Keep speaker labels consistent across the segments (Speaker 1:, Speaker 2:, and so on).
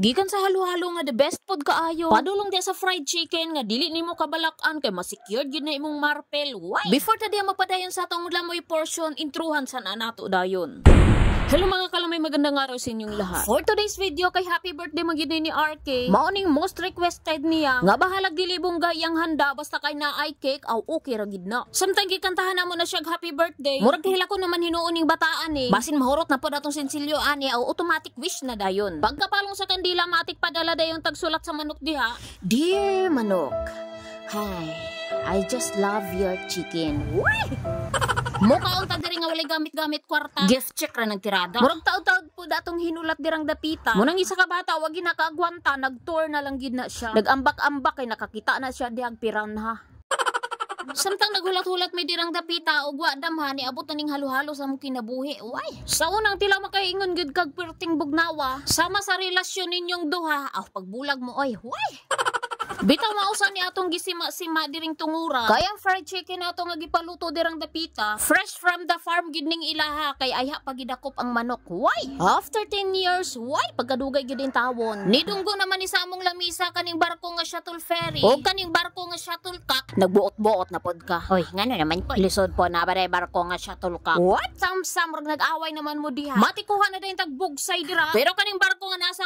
Speaker 1: Gikan sa halo-halo nga the best pod kaayo. Padulong dia sa fried chicken nga dili nimo kabalakan kay ma-secured gyud na imong marpel. Why? Before ta dia mapadayon sa atong lamoy portion, intruhan san anato dayon. Hello mga kalamay, magandang araw sa inyong lahat. For today's video, kay happy birthday magiging ni RK, mauning most requested niya, nga bahalag dilibong gayang handa basta kay na ay cake aw okay ragid na. Samtang gikantahan na mo na siya happy birthday, murag kahila ko naman hinuon ning bataan eh. Basin mahurot na pod datong sensilyo ani aw automatic wish na dayon. Pagkapalong sa kandila, matik padala dayon tagsulat sa manok diha. Dear manok, hi, I just love your chicken. Uy! Mukha ang tadiri nga walay gamit-gamit kwarta. Gift check ra tirada. Murag taod-taod po datong hinulat dirang dapita. Munang isa ka bata wag nakaagwanta, nag-tour na lang gid na siya. Nagambak-ambak kay nakakita na siya dihang piranha. Samtang naghulat-hulat may dirang dapita o gwa damha ni abot na ning halo-halo sa mong kinabuhi. Why? Sa unang tila makaingon gid kag perting bugnawa, sama sa relasyon ninyong duha, aw pagbulag mo oy. Why? Bitaw mausa ni atong gisima-sima diring tungura. Kay ang fried chicken ato nga gipaluto dirang dapita, fresh from the farm gid ning ilaha kay ayha pagidakop ang manok. Why? After 10 years, why pagkadugay gid in tawon? Nidunggo naman ni sa among lamisa kaning barko nga shuttle ferry o kaning barko nga shuttle cock. Nagbuot-buot na pod ka. Hoy, ngano naman po? Lisod po na bare barko nga shuttle cock. What? Sam rag nag-away naman mo diha. Matikuha na dayon tagbugsay dira. Pero kaning barko nga nasa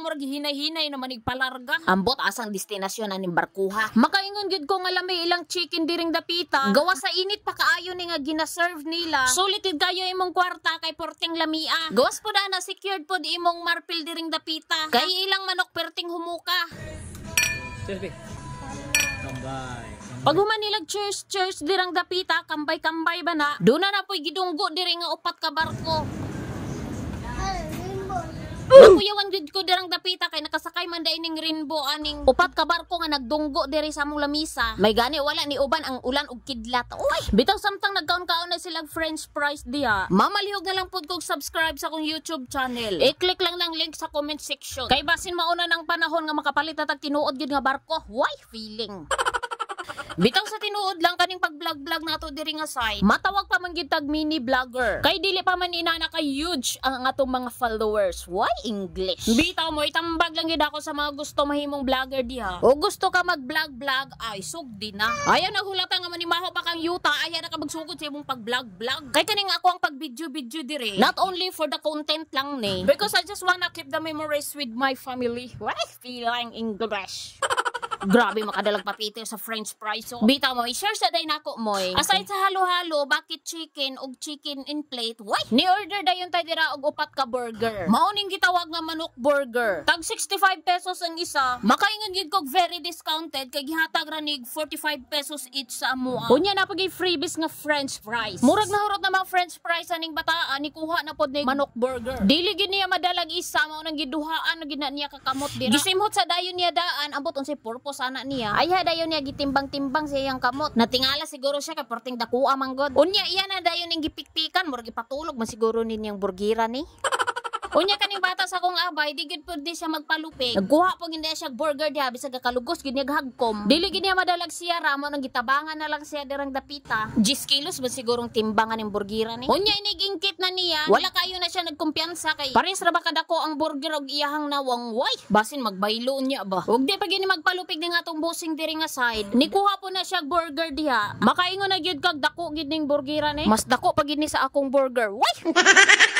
Speaker 1: murag hinay-hinay na manigpalarga. Ambot ang destinasyon aning barkuha. Makaingon gid ko nga lami ilang chicken diring dapita. Gawa sa init pa kaayo ni nga ginaserve nila. Sulit gid kayo imong kwarta kay porting lamia. Gawas pud na secured pod imong marpil diring dapita. Kay ilang manok perting humuka. Selfie. Kambay. Pag human nilag church church dirang dapita kambay kambay ba na. Do na na poy gidunggo diri nga upat ka barko. Uh! Kuya wang jud ko dirang dapita kay nakasakay man da ining rainbow aning upat ka barko nga nagdunggo diri sa mong lamisa. May gani wala ni uban ang ulan ug kidlat. Uy, bitaw samtang nagkaon-kaon na silang french fries diha. Mamalihog na lang pud kog subscribe sa akong YouTube channel. I-click lang ng link sa comment section. Kay basin mauna ng panahon nga makapalit na tinuod gyud nga barko. Why feeling? Bitaw sa tinuod lang kaning pag-vlog-vlog nato diri nga site. Matawag pa man gitag mini vlogger. Kay dili pa man ina naka huge ang atong mga followers. Why English? Bitaw mo itambag lang gid ako sa mga gusto mahimong vlogger diha. O gusto ka mag-vlog-vlog ay sugdi na. Ayaw na hulata ni Maho pa kang yuta. Ayaw na ka magsugod sa imong pag-vlog-vlog. Kay kaning ako ang pag-video-video diri. Not only for the content lang ni. Because I just wanna keep the memories with my family. Why feeling English? Grabe makadalag papito sa french fries. So, bita mo, i-share sa day nako moy. Aside sa halo-halo, bakit chicken og chicken in plate? Why? Ni order dayon tay dira og upat ka burger. Mauning gitawag nga manok burger. Tag 65 pesos ang isa. Makaingon gid kog very discounted kay gihatag ra nig 45 pesos each sa amoa. Unya na pagay freebies nga french fries. Murag nahurot na mga french fries aning bataa ni kuha na pod ni manok burger. Dili gyud niya madalag isa mao nang giduhaan na gina niya kakamot dira. Gisimhot sa dayon niya daan ambot unsay purpose ko anak niya. Ay ha dayon niya gitimbang-timbang sa iyang kamot. Natingala siguro siya kay kaporting dakua manggod. Unya iya na dayon ing gipiktikan. murgi patulog man siguro ninyang burgira ni. Unya kaning bata sa kong abay, di gid pud siya magpalupig. Nagkuha po gid siya burger diha bisag kalugos gid niya gahagkom. Dili gid niya madalag siya ramo nang gitabangan na lang siya derang dapita. 10 kilos ba sigurong timbangan ng burgira ni. Unya inigingkit na niya. Wala kayo na siya nagkumpiyansa kay. Pares ra ba kadako ang burger og iyahang nawang way. Basin magbaylo niya ba. Ug di pa magpalupig ning atong busing diri nga side. Hmm. Nikuha po na siya burger diha. Makaingon na gyud kag dako gid ning burgira ni. Mas dako pa gid sa akong burger. Way.